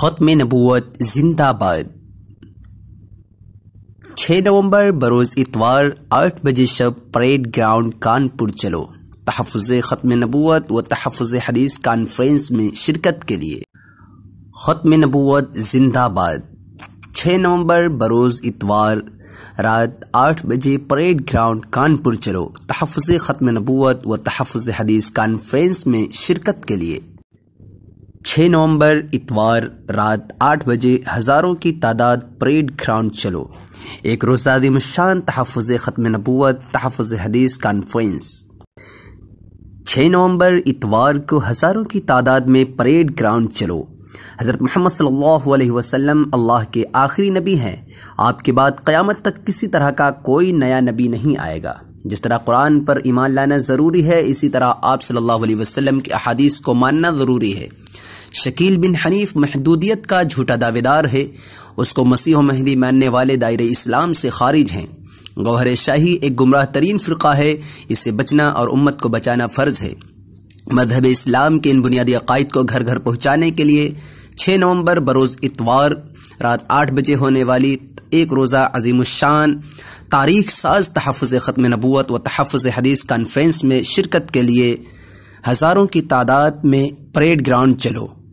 ख़त्म नबूत जिंदाबाद छः नवंबर बरोज़ इतवार आठ बजे शब परेड ग्राउंड कानपुर चलो तहफ़ ख़त्म नबूत व तहफ़ हदीस कॉन्फ्रेंस में शिरकत के लिए ख़त्म नबूत जिंदाबाद छः नवंबर बरोज़ इतवार रात आठ बजे परेड ग्राउंड कानपुर चलो तहफ़ ख़त्म नबूत व तहफ़ हदीस कॉन्फ्रेंस में शिरकत के लिए 6 नवंबर इतवार रात 8 बजे हज़ारों की तादाद परेड ग्राउंड चलो एक रोजादी मशान तहफ़ ख़त्म नबूत तहफ़ हदीस कॉन्फ्रेंस 6 नवंबर इतवार को हज़ारों की तादाद में परेड ग्राउंड चलो हज़रत मोहम्मद सल्लल्लाहु अलैहि वसल्लम अल्लाह के आखिरी नबी हैं आपके बाद क़यामत तक किसी तरह का कोई नया नबी नहीं आएगा जिस तरह कुरान पर ईमान लाना ज़रूरी है इसी तरह आप सल्लल्लाहु अलैहि वसल्लम की अहादीस को मानना ज़रूरी है शकील बिन हनीफ महदूदियत का झूठा दावेदार है उसको मसीह महदी मानने वाले दायरे इस्लाम से खारिज हैं गौहर शाही एक गुमराह तरीन फ़िरका है इससे बचना और उम्मत को बचाना फ़र्ज़ है मजहब इस्लाम के इन बुनियादी अकायद को घर घर पहुँचाने के लिए छः नवंबर बरोज़ इतवार रात आठ बजे होने वाली एक रोज़ा अजीमशान तारीख साज तहफ़ ख़त्म नबूत व तहफ़ हदीस कॉन्फ्रेंस में शिरकत के लिए हज़ारों की तादाद में परेड ग्राउंड चलो